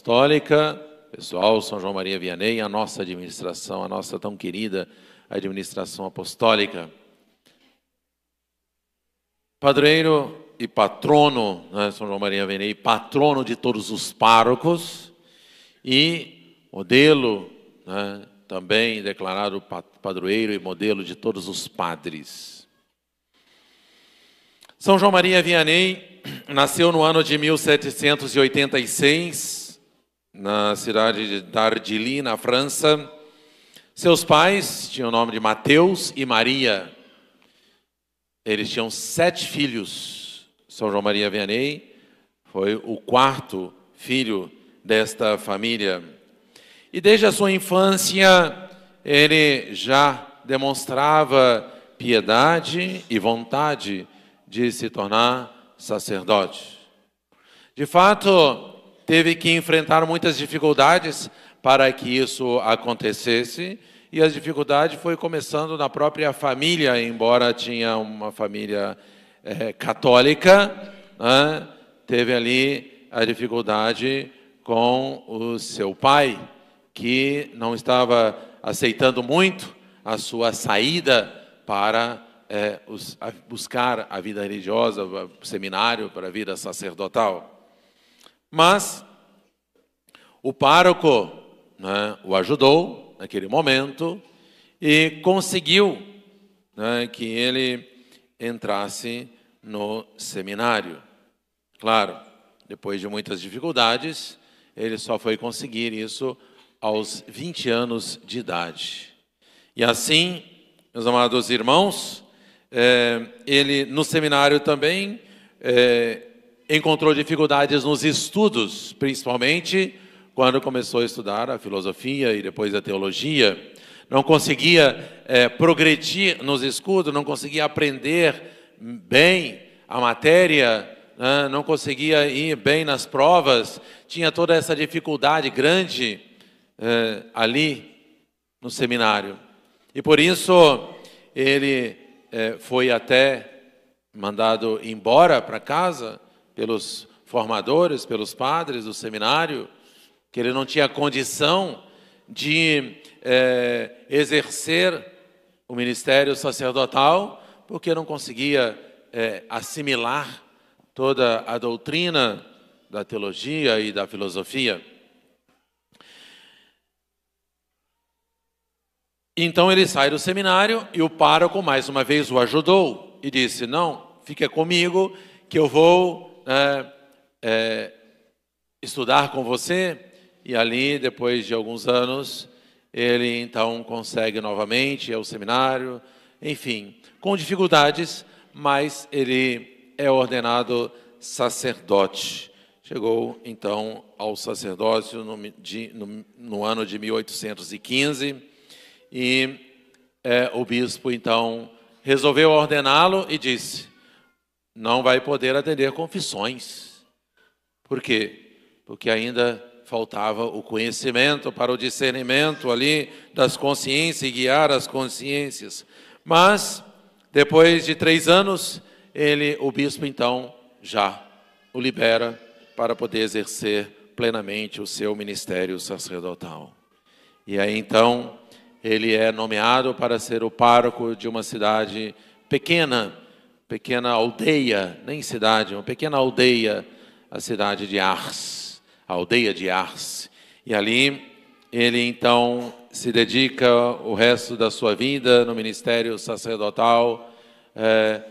apostólica pessoal, São João Maria Vianney, a nossa administração, a nossa tão querida administração apostólica. Padreiro e patrono, né, São João Maria Vianney, patrono de todos os párocos e modelo, né, também declarado padroeiro e modelo de todos os padres. São João Maria Vianney nasceu no ano de 1786 na cidade de Dardilly, na França. Seus pais tinham o nome de Mateus e Maria. Eles tinham sete filhos. São João Maria Vianney foi o quarto filho desta família. E desde a sua infância, ele já demonstrava piedade e vontade de se tornar sacerdote. De fato, teve que enfrentar muitas dificuldades para que isso acontecesse, e a dificuldade foi começando na própria família, embora tinha uma família é, católica, né, teve ali a dificuldade com o seu pai, que não estava aceitando muito a sua saída para é, os, a buscar a vida religiosa, o seminário, para a vida sacerdotal. Mas o pároco né, o ajudou naquele momento e conseguiu né, que ele entrasse no seminário. Claro, depois de muitas dificuldades, ele só foi conseguir isso aos 20 anos de idade. E assim, meus amados irmãos, é, ele no seminário também é, encontrou dificuldades nos estudos, principalmente quando começou a estudar a filosofia e depois a teologia. Não conseguia é, progredir nos estudos, não conseguia aprender bem a matéria, né? não conseguia ir bem nas provas, tinha toda essa dificuldade grande é, ali no seminário. E por isso ele é, foi até mandado embora para casa pelos formadores, pelos padres do seminário, que ele não tinha condição de é, exercer o ministério sacerdotal, porque não conseguia é, assimilar toda a doutrina da teologia e da filosofia. Então ele sai do seminário e o pároco mais uma vez o ajudou e disse: Não, fica comigo que eu vou né, é, estudar com você, e ali, depois de alguns anos, ele então consegue novamente ao é seminário, enfim, com dificuldades, mas ele é ordenado sacerdote. Chegou então ao sacerdócio no, de, no, no ano de 1815 e é, o bispo então resolveu ordená-lo e disse: não vai poder atender confissões. Por quê? Porque ainda faltava o conhecimento para o discernimento ali das consciências e guiar as consciências. Mas, depois de três anos, ele, o bispo, então, já o libera para poder exercer plenamente o seu ministério sacerdotal. E aí, então, ele é nomeado para ser o pároco de uma cidade pequena, pequena aldeia, nem cidade, uma pequena aldeia, a cidade de Ars, a aldeia de Ars. E ali ele então se dedica o resto da sua vida no ministério sacerdotal. É,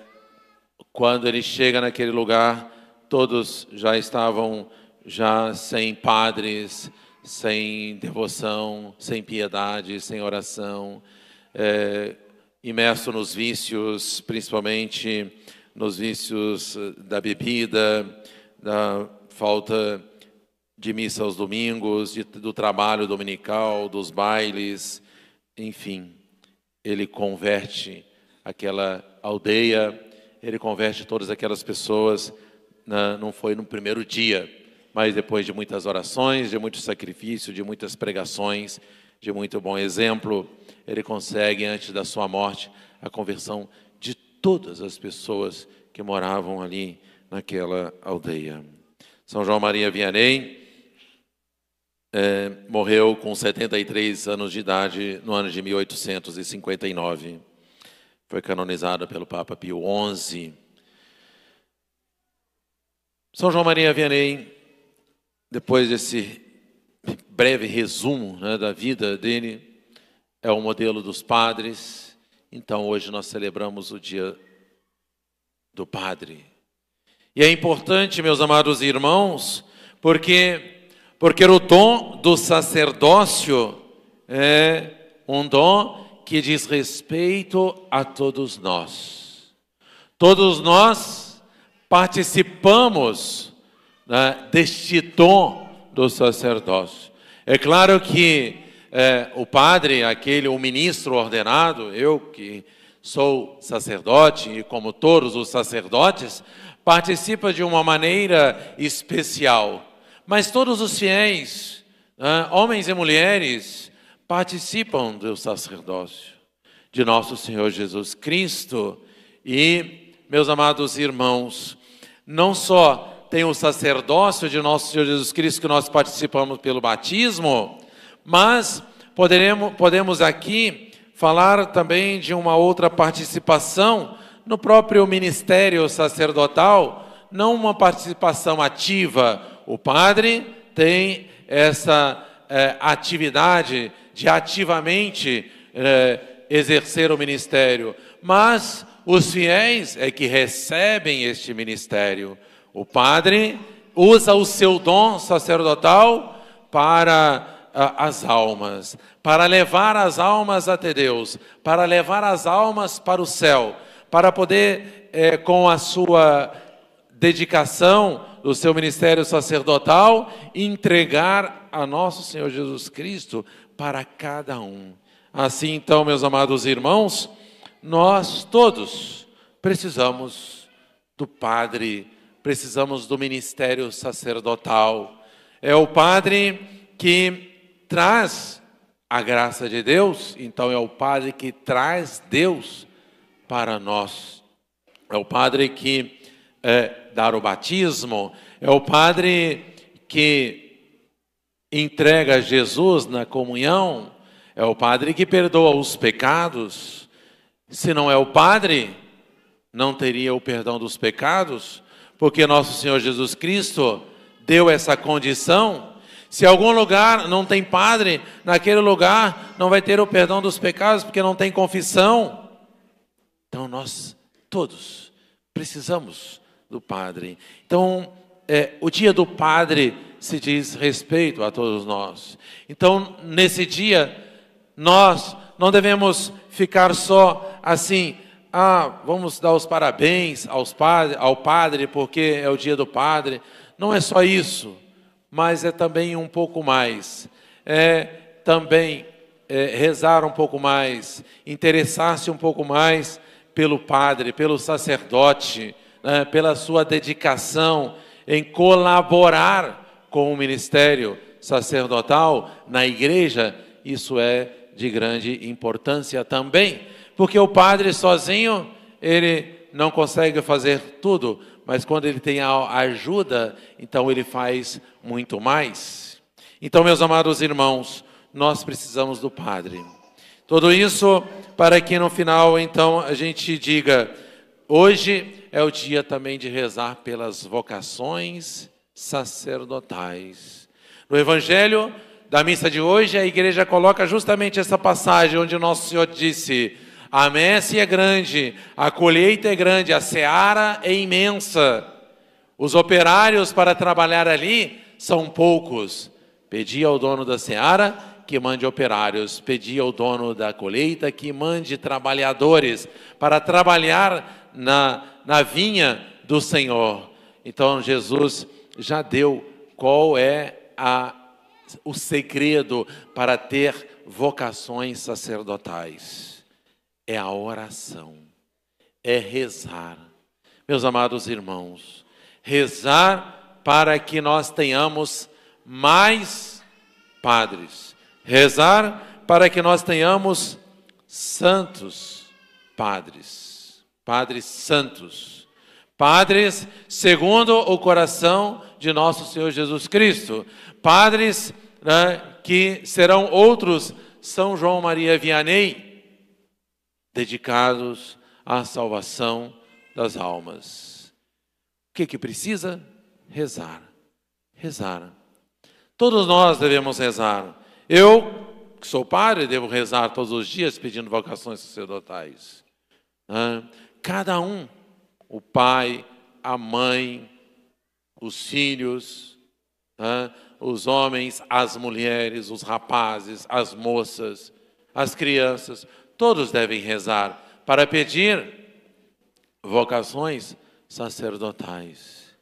quando ele chega naquele lugar, todos já estavam já sem padres, sem devoção, sem piedade, sem oração. É, imerso nos vícios, principalmente nos vícios eh, da bebida, da falta de missa aos domingos, de, do trabalho dominical, dos bailes, enfim. Ele converte aquela aldeia, ele converte todas aquelas pessoas, na, não foi no primeiro dia, mas depois de muitas orações, de muito sacrifício, de muitas pregações, de muito bom exemplo ele consegue, antes da sua morte, a conversão de todas as pessoas que moravam ali naquela aldeia. São João Maria Vianney é, morreu com 73 anos de idade no ano de 1859. Foi canonizado pelo Papa Pio XI. São João Maria Vianney, depois desse breve resumo né, da vida dele, é o modelo dos padres. Então, hoje nós celebramos o Dia do Padre. E é importante, meus amados irmãos, porque, porque o dom do sacerdócio é um dom que diz respeito a todos nós. Todos nós participamos né, deste dom do sacerdócio. É claro que é, o padre, aquele, o ministro ordenado, eu que sou sacerdote e como todos os sacerdotes, participa de uma maneira especial. Mas todos os fiéis, né, homens e mulheres, participam do sacerdócio de nosso Senhor Jesus Cristo. E, meus amados irmãos, não só tem o sacerdócio de nosso Senhor Jesus Cristo que nós participamos pelo batismo, mas poderemos, podemos aqui falar também de uma outra participação no próprio ministério sacerdotal, não uma participação ativa. O padre tem essa eh, atividade de ativamente eh, exercer o ministério, mas os fiéis é que recebem este ministério. O padre usa o seu dom sacerdotal para as almas, para levar as almas até Deus, para levar as almas para o céu, para poder, é, com a sua dedicação, do seu ministério sacerdotal, entregar a nosso Senhor Jesus Cristo para cada um. Assim, então, meus amados irmãos, nós todos precisamos do Padre, precisamos do ministério sacerdotal. É o Padre que traz a graça de Deus, então é o Padre que traz Deus para nós. É o Padre que é, dá o batismo, é o Padre que entrega Jesus na comunhão, é o Padre que perdoa os pecados. Se não é o Padre, não teria o perdão dos pecados, porque nosso Senhor Jesus Cristo deu essa condição se algum lugar não tem padre, naquele lugar não vai ter o perdão dos pecados, porque não tem confissão. Então nós todos precisamos do padre. Então, é, o dia do padre se diz respeito a todos nós. Então, nesse dia, nós não devemos ficar só assim, ah, vamos dar os parabéns aos padre, ao padre, porque é o dia do padre. Não é só isso mas é também um pouco mais. É também é, rezar um pouco mais, interessar-se um pouco mais pelo padre, pelo sacerdote, né, pela sua dedicação em colaborar com o ministério sacerdotal na igreja, isso é de grande importância também, porque o padre sozinho, ele não consegue fazer tudo, mas quando ele tem a ajuda, então ele faz muito mais. Então, meus amados irmãos, nós precisamos do Padre. Tudo isso para que no final, então, a gente diga: hoje é o dia também de rezar pelas vocações sacerdotais. No Evangelho da missa de hoje, a igreja coloca justamente essa passagem onde Nosso Senhor disse: a messe é grande, a colheita é grande, a seara é imensa. Os operários para trabalhar ali são poucos. Pedi ao dono da seara que mande operários, pedi ao dono da colheita que mande trabalhadores para trabalhar na, na vinha do Senhor. Então Jesus já deu qual é a, o segredo para ter vocações sacerdotais é a oração, é rezar. Meus amados irmãos, rezar para que nós tenhamos mais padres, rezar para que nós tenhamos santos padres, padres santos, padres segundo o coração de nosso Senhor Jesus Cristo, padres né, que serão outros São João Maria Vianney dedicados à salvação das almas. O que que precisa? Rezar. Rezar. Todos nós devemos rezar. Eu, que sou padre, devo rezar todos os dias pedindo vocações sacerdotais. Cada um, o pai, a mãe, os filhos, os homens, as mulheres, os rapazes, as moças, as crianças, todos devem rezar para pedir vocações sacerdotais.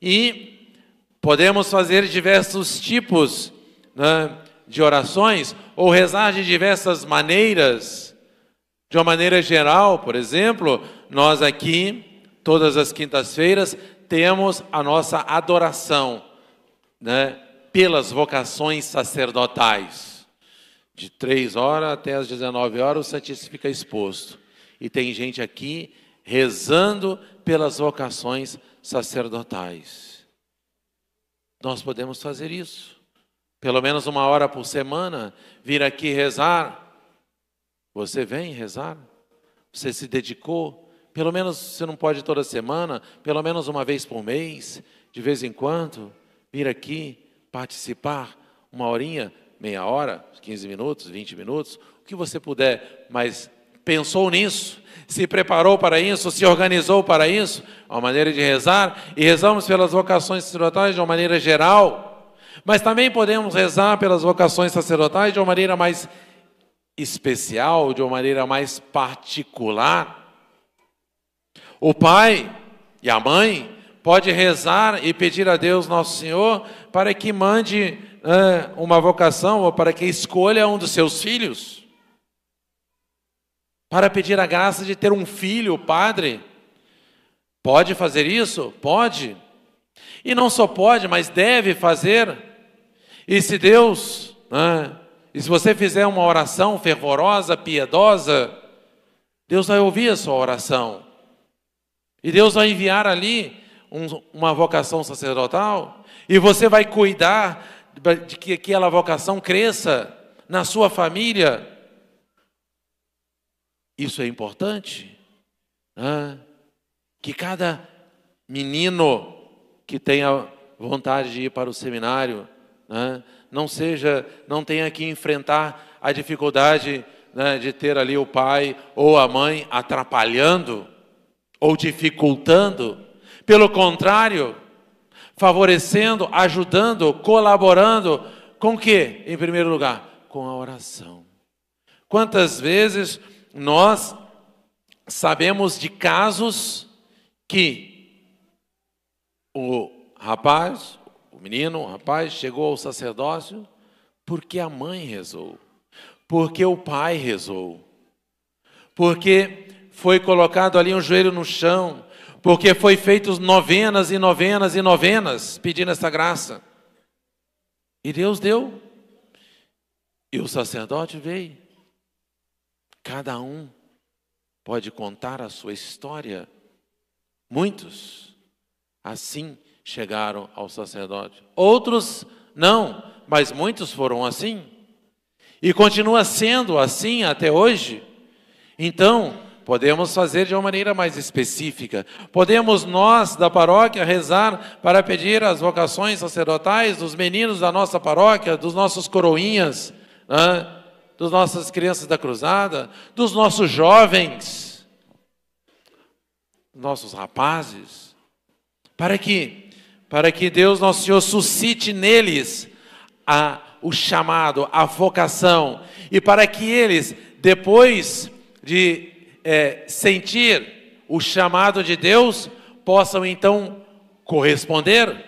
E podemos fazer diversos tipos né, de orações ou rezar de diversas maneiras. De uma maneira geral, por exemplo, nós aqui, todas as quintas-feiras, temos a nossa adoração né, pelas vocações sacerdotais de 3 horas até as 19 horas, o Santíssimo fica exposto. E tem gente aqui rezando pelas vocações sacerdotais. Nós podemos fazer isso. Pelo menos uma hora por semana, vir aqui rezar. Você vem rezar? Você se dedicou? Pelo menos, você não pode toda semana, pelo menos uma vez por mês, de vez em quando, vir aqui, participar, uma horinha, meia hora, 15 minutos, 20 minutos, o que você puder, mas pensou nisso, se preparou para isso, se organizou para isso, é uma maneira de rezar, e rezamos pelas vocações sacerdotais de uma maneira geral, mas também podemos rezar pelas vocações sacerdotais de uma maneira mais especial, de uma maneira mais particular. O pai e a mãe pode rezar e pedir a Deus Nosso Senhor para que mande uh, uma vocação ou para que escolha um dos seus filhos? Para pedir a graça de ter um filho, padre? Pode fazer isso? Pode. E não só pode, mas deve fazer. E se Deus, e se você fizer uma oração fervorosa, piedosa, Deus vai ouvir a sua oração. E Deus vai enviar ali um, uma vocação sacerdotal e você vai cuidar de que aquela vocação cresça na sua família. Isso é importante. Né? Que cada menino que tenha vontade de ir para o seminário né? não seja, não tenha que enfrentar a dificuldade né, de ter ali o pai ou a mãe atrapalhando ou dificultando pelo contrário, favorecendo, ajudando, colaborando com o quê? Em primeiro lugar, com a oração. Quantas vezes nós sabemos de casos que o rapaz, o menino, o rapaz chegou ao sacerdócio porque a mãe rezou, porque o pai rezou, porque foi colocado ali um joelho no chão, porque foi feitos novenas e novenas e novenas pedindo essa graça. E Deus deu. E o sacerdote veio. Cada um pode contar a sua história. Muitos assim chegaram ao sacerdote. Outros não, mas muitos foram assim. E continua sendo assim até hoje. Então, Podemos fazer de uma maneira mais específica. Podemos nós, da paróquia, rezar para pedir as vocações sacerdotais dos meninos da nossa paróquia, dos nossos coroinhas, né? dos nossas crianças da cruzada, dos nossos jovens, nossos rapazes. Para que? Para que Deus, nosso Senhor, suscite neles a, o chamado, a vocação, e para que eles, depois de é, sentir o chamado de Deus, possam então corresponder.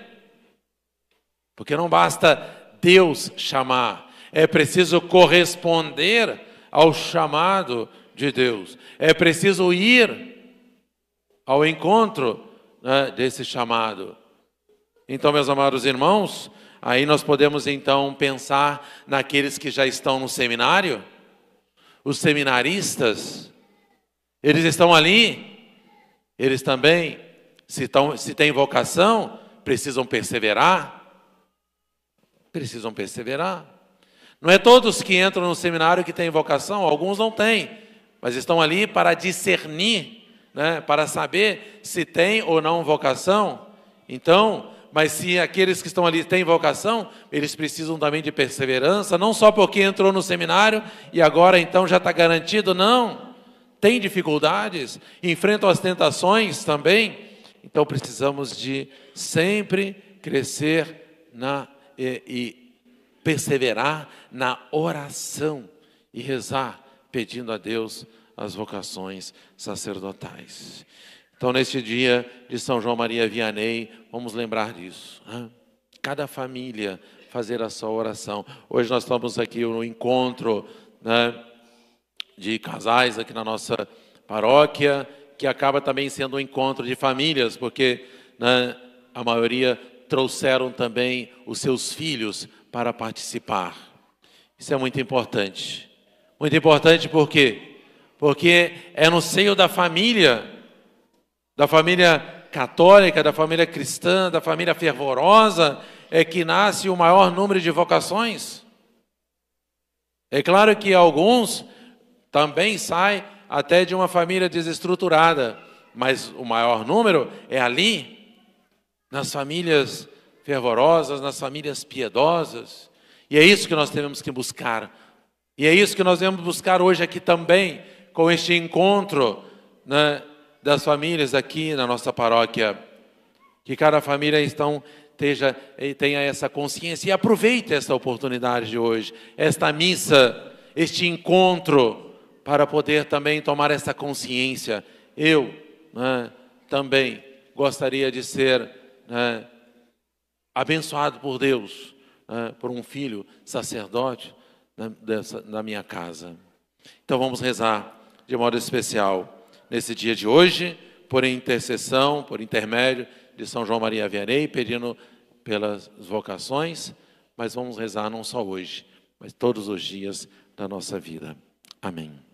Porque não basta Deus chamar, é preciso corresponder ao chamado de Deus, é preciso ir ao encontro né, desse chamado. Então, meus amados irmãos, aí nós podemos então pensar naqueles que já estão no seminário, os seminaristas, eles estão ali, eles também, se, se têm vocação, precisam perseverar. Precisam perseverar. Não é todos que entram no seminário que têm vocação, alguns não têm, mas estão ali para discernir, né, para saber se tem ou não vocação. Então, mas se aqueles que estão ali têm vocação, eles precisam também de perseverança, não só porque entrou no seminário e agora então já está garantido, não têm dificuldades, enfrentam as tentações também. Então precisamos de sempre crescer na, e, e perseverar na oração e rezar, pedindo a Deus as vocações sacerdotais. Então, neste dia de São João Maria Vianney, vamos lembrar disso. Cada família fazer a sua oração. Hoje nós estamos aqui no encontro né, de casais aqui na nossa paróquia, que acaba também sendo um encontro de famílias, porque né, a maioria trouxeram também os seus filhos para participar. Isso é muito importante. Muito importante por quê? Porque é no seio da família, da família católica, da família cristã, da família fervorosa, é que nasce o maior número de vocações. É claro que alguns também sai até de uma família desestruturada, mas o maior número é ali, nas famílias fervorosas, nas famílias piedosas. E é isso que nós temos que buscar. E é isso que nós devemos buscar hoje aqui também, com este encontro né, das famílias aqui na nossa paróquia. Que cada família então esteja, tenha essa consciência e aproveite essa oportunidade de hoje, esta missa, este encontro para poder também tomar essa consciência. Eu né, também gostaria de ser né, abençoado por Deus, né, por um filho sacerdote né, dessa, da minha casa. Então vamos rezar de modo especial nesse dia de hoje, por intercessão, por intermédio de São João Maria Vianney, pedindo pelas vocações, mas vamos rezar não só hoje, mas todos os dias da nossa vida. Amém.